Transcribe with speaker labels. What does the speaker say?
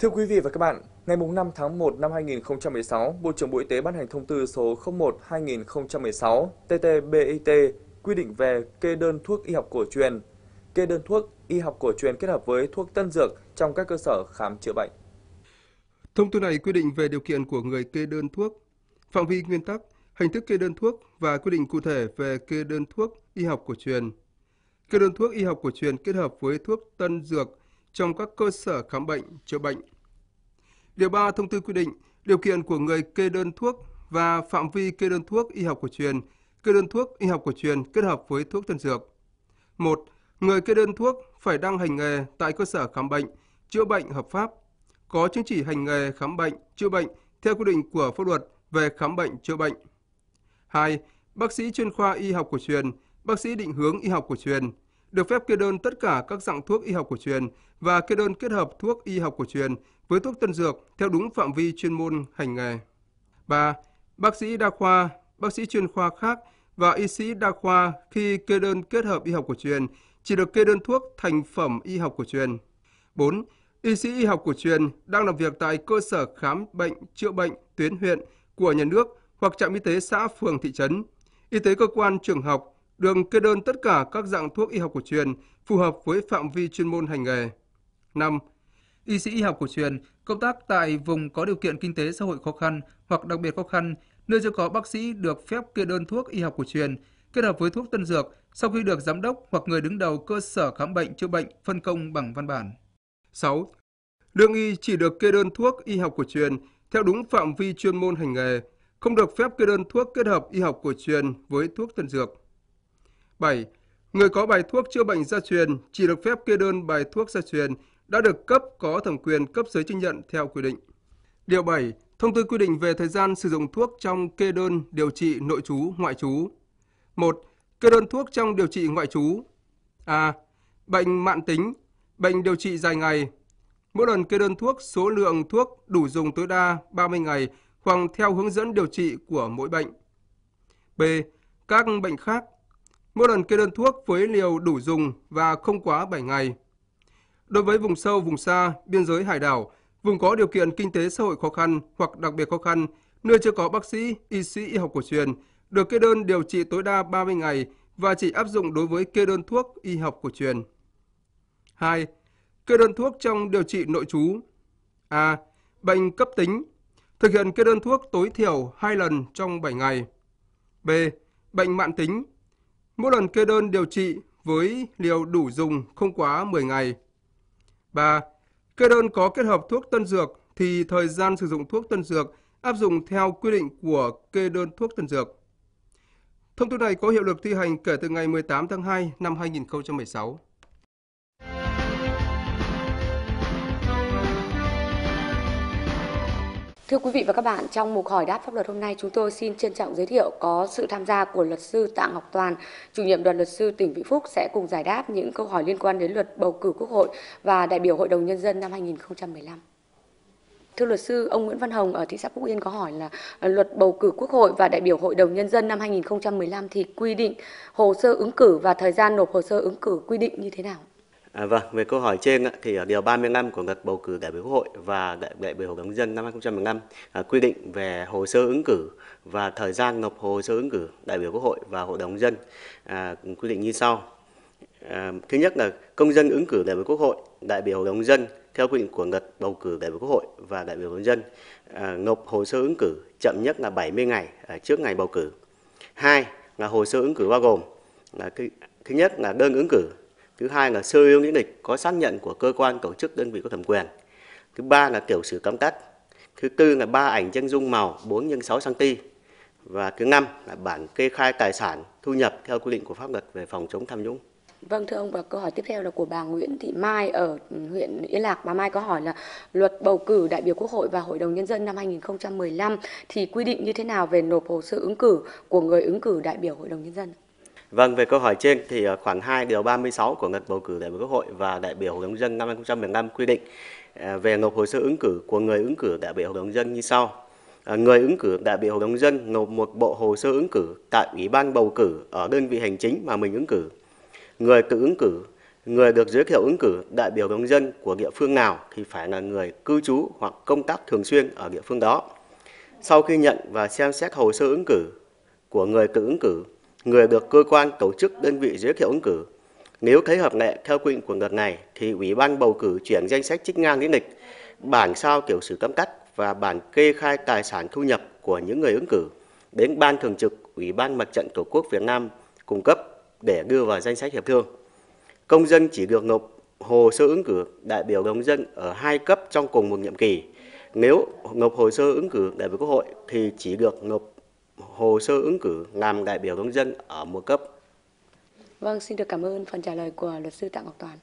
Speaker 1: Thưa
Speaker 2: quý vị và các bạn, ngày 5 tháng 1 năm 2016, Bộ trưởng Bộ Y tế ban hành thông tư số 01-2016 TT-BIT quy định về kê đơn thuốc y học cổ truyền, kê đơn thuốc y học cổ truyền kết hợp với thuốc tân dược trong các cơ sở khám chữa bệnh. Thông tư này quy định về điều kiện của người kê đơn thuốc, phạm vi nguyên tắc, hình thức kê đơn thuốc và quy định cụ thể về kê đơn thuốc y học cổ truyền. Kê đơn thuốc y học cổ truyền kết hợp với thuốc tân dược trong các cơ sở khám bệnh, chữa bệnh Điều 3 thông tư quy định điều kiện của người kê đơn thuốc và phạm vi kê đơn thuốc y học cổ truyền, kê đơn thuốc y học cổ truyền kết hợp với thuốc tân dược. 1. Người kê đơn thuốc phải đăng hành nghề tại cơ sở khám bệnh, chữa bệnh hợp pháp, có chứng chỉ hành nghề khám bệnh, chữa bệnh theo quy định của pháp luật về khám bệnh chữa bệnh. 2. Bác sĩ chuyên khoa y học cổ truyền, bác sĩ định hướng y học cổ truyền, được phép kê đơn tất cả các dạng thuốc y học cổ truyền và kê đơn kết hợp thuốc y học cổ truyền với thuốc tân dược theo đúng phạm vi chuyên môn hành nghề. 3. Bác sĩ đa khoa, bác sĩ chuyên khoa khác và y sĩ đa khoa khi kê đơn kết hợp y học cổ truyền chỉ được kê đơn thuốc thành phẩm y học cổ truyền. 4. Y sĩ y học cổ truyền đang làm việc tại cơ sở khám bệnh, chữa bệnh, tuyến huyện của nhà nước hoặc trạm y tế xã, phường, thị trấn, y tế cơ quan, trường học, được kê đơn tất cả các dạng thuốc y học cổ truyền phù hợp với phạm vi chuyên môn hành nghề. 5. Y sĩ y học cổ truyền công tác tại vùng có điều kiện kinh tế xã hội khó khăn hoặc đặc biệt khó khăn, nơi chưa có bác sĩ được phép kê đơn thuốc y học cổ truyền kết hợp với thuốc tân dược sau khi được giám đốc hoặc người đứng đầu cơ sở khám bệnh chữa bệnh phân công bằng văn bản. 6. Lương y chỉ được kê đơn thuốc y học cổ truyền theo đúng phạm vi chuyên môn hành nghề, không được phép kê đơn thuốc kết hợp y học cổ truyền với thuốc tân dược. 7. Người có bài thuốc chữa bệnh gia truyền chỉ được phép kê đơn bài thuốc gia truyền đã được cấp có thẩm quyền cấp giấy chứng nhận theo quy định. Điều 7. Thông tư quy định về thời gian sử dụng thuốc trong kê đơn điều trị nội trú, ngoại trú. 1. Kê đơn thuốc trong điều trị ngoại trú. A. Bệnh mạn tính, bệnh điều trị dài ngày. Mỗi lần kê đơn thuốc, số lượng thuốc đủ dùng tối đa 30 ngày hoặc theo hướng dẫn điều trị của mỗi bệnh. B. Các bệnh khác mỗi lần kê đơn thuốc với liều đủ dùng và không quá 7 ngày. Đối với vùng sâu, vùng xa, biên giới hải đảo, vùng có điều kiện kinh tế xã hội khó khăn hoặc đặc biệt khó khăn, nơi chưa có bác sĩ, y sĩ y học cổ truyền, được kê đơn điều trị tối đa 30 ngày và chỉ áp dụng đối với kê đơn thuốc y học cổ truyền. 2. Kê đơn thuốc trong điều trị nội trú. A. Bệnh cấp tính. Thực hiện kê đơn thuốc tối thiểu 2 lần trong 7 ngày. B. Bệnh mạng tính Mỗi lần kê đơn điều trị với liều đủ dùng không quá 10 ngày. 3. Kê đơn có kết hợp thuốc tân dược thì thời gian sử dụng thuốc tân dược áp dụng theo quy định của kê đơn thuốc tân dược. Thông tư này có hiệu lực thi hành kể từ ngày 18 tháng 2 năm 2016.
Speaker 1: Thưa quý vị và các bạn, trong mục hỏi đáp pháp luật hôm nay chúng tôi xin trân trọng giới thiệu có sự tham gia của luật sư Tạ Ngọc Toàn, chủ nhiệm đoàn luật sư tỉnh Vĩnh Phúc sẽ cùng giải đáp những câu hỏi liên quan đến luật bầu cử Quốc hội và đại biểu Hội đồng Nhân dân năm 2015. Thưa luật sư, ông Nguyễn Văn Hồng ở thị xã Phúc Yên có hỏi là luật bầu cử Quốc hội và đại biểu Hội đồng Nhân dân năm 2015 thì quy định hồ sơ ứng cử và thời gian nộp hồ sơ ứng cử quy định như thế nào?
Speaker 3: À, vâng, về câu hỏi trên thì ở à, điều 35 của luật bầu cử đại biểu Quốc hội và đại, đại biểu Hội đồng dân năm 2015 à, quy định về hồ sơ ứng cử và thời gian nộp hồ sơ ứng cử đại biểu Quốc hội và Hội đồng dân à, quy định như sau. À, thứ nhất là công dân ứng cử đại biểu Quốc hội, đại biểu Hội đồng dân theo quy định của luật bầu cử đại biểu Quốc hội và đại biểu Hội đồng dân à, nộp hồ sơ ứng cử chậm nhất là 70 ngày à, trước ngày bầu cử. Hai là hồ sơ ứng cử bao gồm là thứ nhất là đơn ứng cử thứ hai là sơ yếu lý lịch có xác nhận của cơ quan tổ chức đơn vị có thẩm quyền thứ ba là tiểu sử tóm tắt thứ tư là ba ảnh chân dung màu 4 x 6 cm và thứ năm là bản kê khai tài sản thu nhập theo quy định của pháp luật về phòng chống tham nhũng.
Speaker 1: Vâng thưa ông và câu hỏi tiếp theo là của bà Nguyễn Thị Mai ở huyện Yên Lạc. Bà Mai có hỏi là luật bầu cử đại biểu Quốc hội và Hội đồng Nhân dân năm 2015 thì quy định như thế nào về nộp hồ sơ ứng cử của người ứng cử đại biểu Hội đồng Nhân dân?
Speaker 3: Vâng, về câu hỏi trên thì ờ, khoảng 2 điều 36 của luật bầu cử đại biểu Quốc hội và đại biểu Hội đồng dân năm 2015 quy định ờ, về nộp hồ sơ ứng cử của người ứng cử đại biểu Hội đồng dân như sau. Ờ, người ứng cử đại biểu Hội đồng dân nộp một bộ hồ sơ ứng cử tại Ủy ban bầu cử ở đơn vị hành chính mà mình ứng cử. Người tự ứng cử, người được giới thiệu ứng cử đại biểu Hội đồng dân của địa phương nào thì phải là người cư trú hoặc công tác thường xuyên ở địa phương đó. Sau khi nhận và xem xét hồ sơ ứng cử của người tự ứng cử, người được cơ quan tổ chức đơn vị giới thiệu ứng cử. Nếu thấy hợp lệ theo quy định của luật này thì Ủy ban bầu cử chuyển danh sách trích ngang lý lịch, bản sao kiểu sử tóm tắt và bản kê khai tài sản thu nhập của những người ứng cử đến Ban Thường trực Ủy ban Mặt trận Tổ quốc Việt Nam cung cấp để đưa vào danh sách hiệp thương. Công dân chỉ được nộp hồ sơ ứng cử đại biểu đồng dân ở hai cấp trong cùng một nhiệm kỳ. Nếu nộp hồ sơ ứng cử đại biểu Quốc hội thì chỉ được nộp hồ sơ ứng cử làm đại biểu công dân ở một cấp.
Speaker 1: Vâng, xin được cảm ơn phần trả lời của luật sư Tạ Ngọc Toàn.